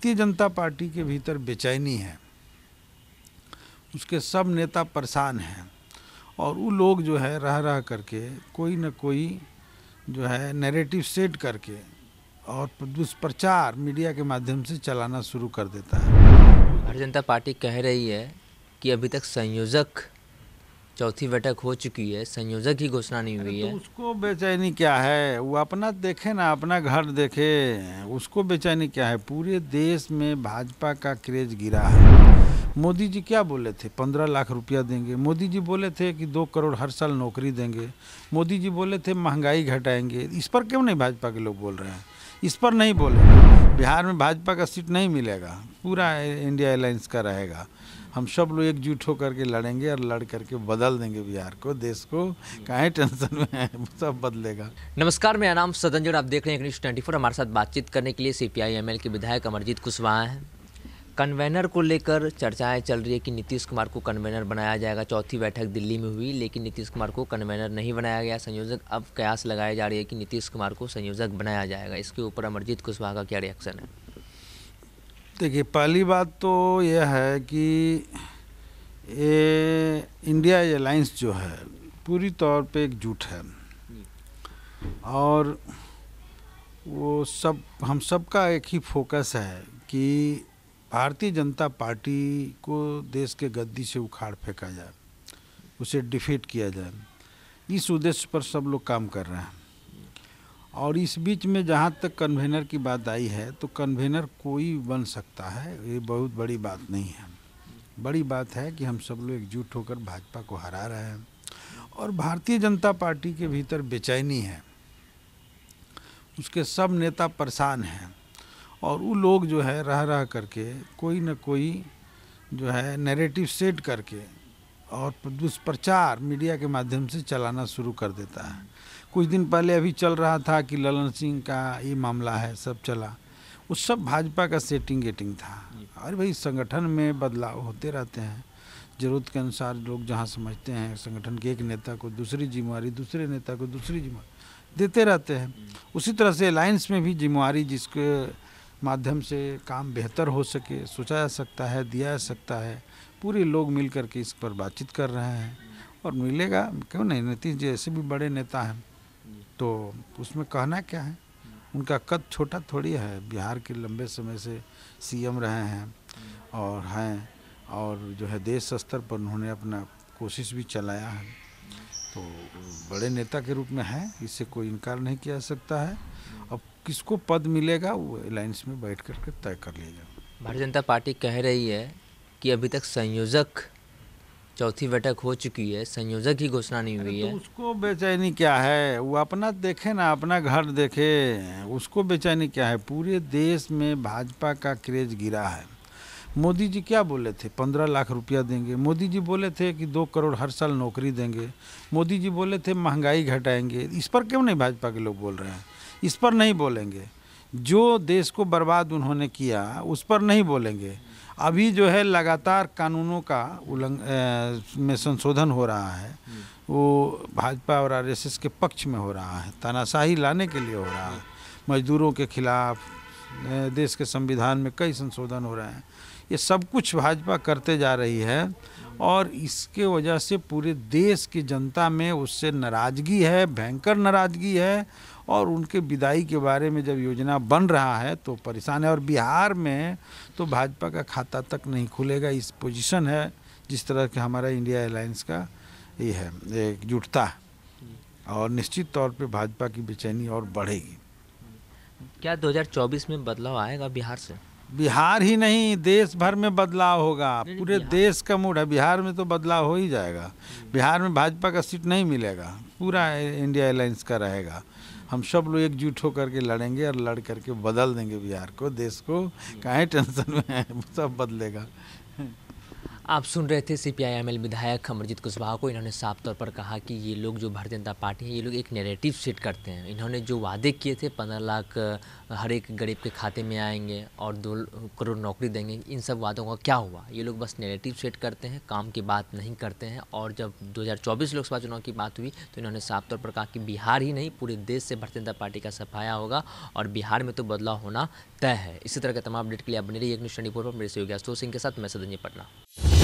भारतीय जनता पार्टी के भीतर बेचैनी है उसके सब नेता परेशान हैं और वो लोग जो है रह रह करके कोई ना कोई जो है नैरेटिव सेट करके और दुष्प्रचार मीडिया के माध्यम से चलाना शुरू कर देता है भारतीय जनता पार्टी कह रही है कि अभी तक संयोजक चौथी बैठक हो चुकी है संयोजक की घोषणा नहीं हुई तो है उसको बेचैनी क्या है वो अपना देखे ना अपना घर देखे उसको बेचैनी क्या है पूरे देश में भाजपा का क्रेज गिरा है मोदी जी क्या बोले थे पंद्रह लाख रुपया देंगे मोदी जी बोले थे कि दो करोड़ हर साल नौकरी देंगे मोदी जी बोले थे महंगाई घटाएंगे इस पर क्यों नहीं भाजपा के लोग बोल रहे हैं इस पर नहीं बोले बिहार में भाजपा का सीट नहीं मिलेगा पूरा इंडिया एयरलाइंस का रहेगा हम सब लोग एकजुट होकर के लड़ेंगे और लड़ करके बदल देंगे बिहार को देश को काहे टेंशन में है सब बदलेगा नमस्कार मेरा नाम सदनजन आप देख रहे हैं न्यूज ट्वेंटी हमारे साथ बातचीत करने के लिए सी पी के विधायक अमरजीत कुशवाहा हैं कन्वेनर को लेकर चर्चाएं चल रही है कि नीतीश कुमार को कन्वेनर बनाया जाएगा चौथी बैठक दिल्ली में हुई लेकिन नीतीश कुमार को कन्वेनर नहीं बनाया गया संयोजक अब कयास लगाए जा रही है कि नीतीश कुमार को संयोजक बनाया जाएगा इसके ऊपर अमरजीत कुशवाहा का क्या रिएक्शन है देखिए पहली बात तो यह है कि ये इंडिया एयरलाइंस जो है पूरी तौर पे एक झूठ है और वो सब हम सबका एक ही फोकस है कि भारतीय जनता पार्टी को देश के गद्दी से उखाड़ फेंका जाए उसे डिफीट किया जाए इस उद्देश्य पर सब लोग काम कर रहे हैं और इस बीच में जहाँ तक कन्वेनर की बात आई है तो कन्वेनर कोई बन सकता है ये बहुत बड़ी बात नहीं है बड़ी बात है कि हम सब लोग एकजुट होकर भाजपा को हरा रहे हैं और भारतीय जनता पार्टी के भीतर बेचैनी है उसके सब नेता परेशान हैं और वो लोग जो है रह रह करके कोई ना कोई जो है नैरेटिव सेट करके और दुष्प्रचार मीडिया के माध्यम से चलाना शुरू कर देता है कुछ दिन पहले अभी चल रहा था कि ललन सिंह का ये मामला है सब चला वो सब भाजपा का सेटिंग गेटिंग था और भाई संगठन में बदलाव होते रहते हैं ज़रूरत के अनुसार लोग जहाँ समझते हैं संगठन के एक नेता को दूसरी जिम्मेवारी दूसरे नेता को दूसरी जिम्मेवारी देते रहते हैं उसी तरह से अलायंस में भी जिम्मेवारी जिसके माध्यम से काम बेहतर हो सके सोचा जा सकता है दिया जा सकता है पूरे लोग मिल करके इस पर बातचीत कर रहे हैं और मिलेगा क्यों नहीं नीतीश जी ऐसे भी बड़े नेता हैं तो उसमें कहना क्या है उनका कद छोटा थोड़ी है बिहार के लंबे समय से सीएम रहे हैं और हैं और जो है देश स्तर पर उन्होंने अपना कोशिश भी चलाया है तो बड़े नेता के रूप में हैं इससे कोई इनकार नहीं किया सकता है अब किसको पद मिलेगा वो अलायंस में बैठ करके तय कर लेगा भारतीय जनता पार्टी कह रही है कि अभी तक संयोजक चौथी बैठक हो चुकी है संयोजक की घोषणा नहीं हुई तो है उसको बेचैनी क्या है वो अपना देखे ना अपना घर देखे उसको बेचैनी क्या है पूरे देश में भाजपा का क्रेज गिरा है मोदी जी क्या बोले थे पंद्रह लाख रुपया देंगे मोदी जी बोले थे कि दो करोड़ हर साल नौकरी देंगे मोदी जी बोले थे महंगाई घटाएंगे इस पर क्यों नहीं भाजपा के लोग बोल रहे हैं इस पर नहीं बोलेंगे जो देश को बर्बाद उन्होंने किया उस पर नहीं बोलेंगे अभी जो है लगातार कानूनों का उल्लंघ में संशोधन हो रहा है हम्म। वो भाजपा और आरएसएस के पक्ष में हो रहा है तानाशाही लाने के लिए हो रहा है मजदूरों के खिलाफ देश के संविधान में कई संशोधन हो रहे हैं ये सब कुछ भाजपा करते जा रही है और इसके वजह से पूरे देश की जनता में उससे नाराज़गी है भयंकर नाराज़गी है और उनके विदाई के बारे में जब योजना बन रहा है तो परेशान है और बिहार में तो भाजपा का खाता तक नहीं खुलेगा इस पोजीशन है जिस तरह के हमारा इंडिया एयरलाइंस का ये है एकजुटता और निश्चित तौर पे भाजपा की बेचैनी और बढ़ेगी क्या 2024 में बदलाव आएगा बिहार से बिहार ही नहीं देश भर में बदलाव होगा पूरे देश का मूड है बिहार में तो बदलाव हो ही जाएगा बिहार में भाजपा का सीट नहीं मिलेगा पूरा इंडिया एयरलाइंस का रहेगा हम सब लोग एकजुट होकर के लड़ेंगे और लड़ करके बदल देंगे बिहार को देश को कहें टेंशन में है सब बदलेगा आप सुन रहे थे सी पी विधायक अमरजीत कुशवाहा को इन्होंने साफ तौर पर कहा कि ये लोग जो भारतीय जनता पार्टी है ये लोग एक नेगेटिव सेट करते हैं इन्होंने जो वादे किए थे पंद्रह लाख हर एक गरीब के खाते में आएंगे और दो करोड़ नौकरी देंगे इन सब वादों का क्या हुआ ये लोग बस नेगेटिव सेट करते हैं काम की बात नहीं करते हैं और जब दो लोकसभा चुनाव की बात हुई तो इन्होंने साफ तौर पर कहा कि बिहार ही नहीं पूरे देश से भारतीय जनता पार्टी का सफाया होगा और बिहार में तो बदलाव होना तय है इसी तरह के तमाम अपडेट के लिए आप बनी रहिए एक न्यूज़ ट्वेंटी पर मेरे सहयोगी अस्तो सिंह के साथ मैं सदन पटना